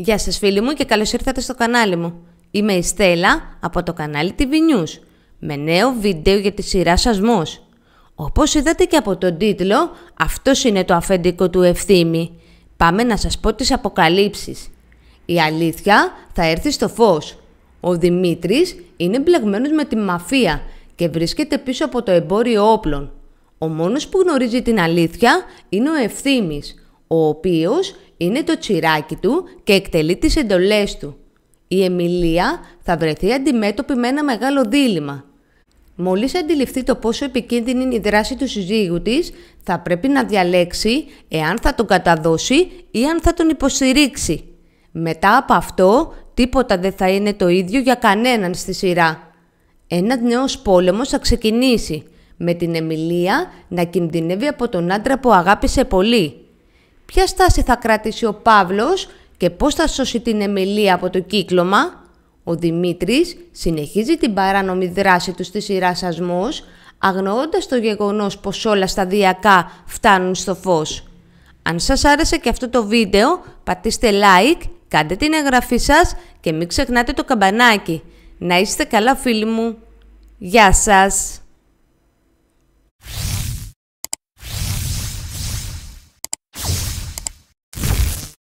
Γεια σας φίλοι μου και καλώς ήρθατε στο κανάλι μου. Είμαι η Στέλλα από το κανάλι TV News με νέο βίντεο για τη σειρά Σασμός. Όπως είδατε και από τον τίτλο, αυτός είναι το αφεντικό του ευθύμη. Πάμε να σας πω τις αποκαλύψεις. Η αλήθεια θα έρθει στο φως. Ο Δημήτρης είναι μπλεγμένος με τη μαφία και βρίσκεται πίσω από το εμπόριο όπλων. Ο μόνος που γνωρίζει την αλήθεια είναι ο Ευθύμης, ο οποίος είναι το τσιράκι του και εκτελεί τις εντολές του. Η Εμιλία θα βρεθεί αντιμέτωπη με ένα μεγάλο δίλημα. Μόλις αντιληφθεί το πόσο επικίνδυνη είναι η δράση του συζύγου της, θα πρέπει να διαλέξει εάν θα τον καταδώσει ή αν θα τον υποστηρίξει. Μετά από αυτό, τίποτα δεν θα είναι το ίδιο για κανέναν στη σειρά. Ένας νέος πόλεμος θα ξεκινήσει, με την Εμιλία να κινδυνεύει από τον άντρα που αγάπησε πολύ ποια στάση θα κρατήσει ο Παύλος και πώς θα σώσει την Εμιλία από το κύκλωμα. Ο Δημήτρης συνεχίζει την παράνομη δράση του στη σειρά σασμός, αγνοώντας το γεγονός πως όλα σταδιακά φτάνουν στο φως. Αν σας άρεσε και αυτό το βίντεο, πατήστε like, κάντε την εγγραφή σας και μην ξεχνάτε το καμπανάκι. Να είστε καλά φίλοι μου. Γεια σας!